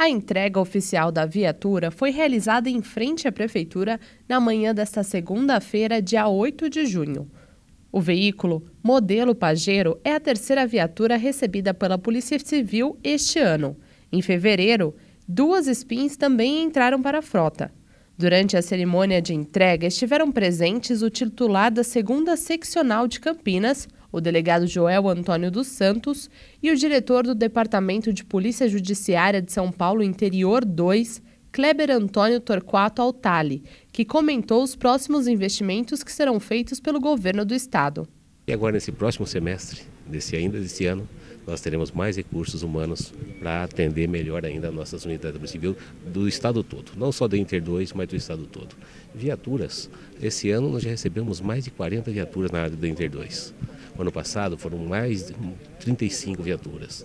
A entrega oficial da viatura foi realizada em frente à prefeitura na manhã desta segunda-feira, dia 8 de junho. O veículo, modelo Pajero, é a terceira viatura recebida pela Polícia Civil este ano. Em fevereiro, duas Spins também entraram para a frota. Durante a cerimônia de entrega, estiveram presentes o titular da segunda seccional de Campinas, o delegado Joel Antônio dos Santos e o diretor do Departamento de Polícia Judiciária de São Paulo Interior 2, Kleber Antônio Torquato Altali, que comentou os próximos investimentos que serão feitos pelo governo do estado. E agora, nesse próximo semestre, desse ainda desse ano, nós teremos mais recursos humanos para atender melhor ainda nossas unidades do civil do estado todo, não só da Inter 2, mas do estado todo. Viaturas, esse ano nós já recebemos mais de 40 viaturas na área da Inter 2. ano passado foram mais de 35 viaturas.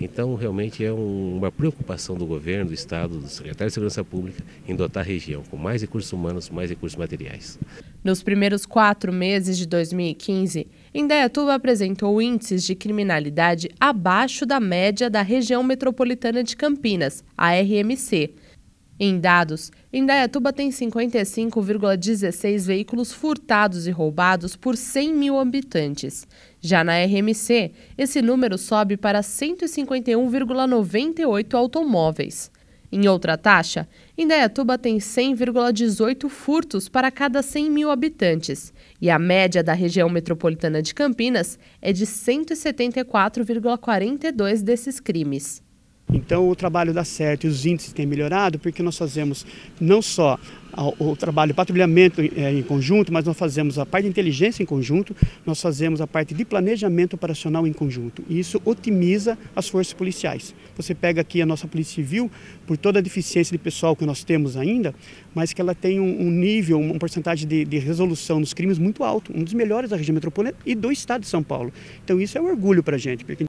Então, realmente é um, uma preocupação do governo, do Estado, do secretário de Segurança Pública em dotar a região com mais recursos humanos, mais recursos materiais. Nos primeiros quatro meses de 2015, Indaiatuba apresentou índices de criminalidade abaixo da média da região metropolitana de Campinas, a RMC. Em dados, Indaiatuba tem 55,16 veículos furtados e roubados por 100 mil habitantes. Já na RMC, esse número sobe para 151,98 automóveis. Em outra taxa, Indaiatuba tem 100,18 furtos para cada 100 mil habitantes e a média da região metropolitana de Campinas é de 174,42 desses crimes. Então o trabalho dá certo e os índices têm melhorado porque nós fazemos não só o trabalho de patrulhamento é, em conjunto, mas nós fazemos a parte de inteligência em conjunto, nós fazemos a parte de planejamento operacional em conjunto. E isso otimiza as forças policiais. Você pega aqui a nossa Polícia Civil, por toda a deficiência de pessoal que nós temos ainda, mas que ela tem um, nível, uma porcentagem de, de resolução dos crimes muito alto, um dos melhores da região metropolitana e do estado de São Paulo. Então isso é um orgulho para a gente. Porque...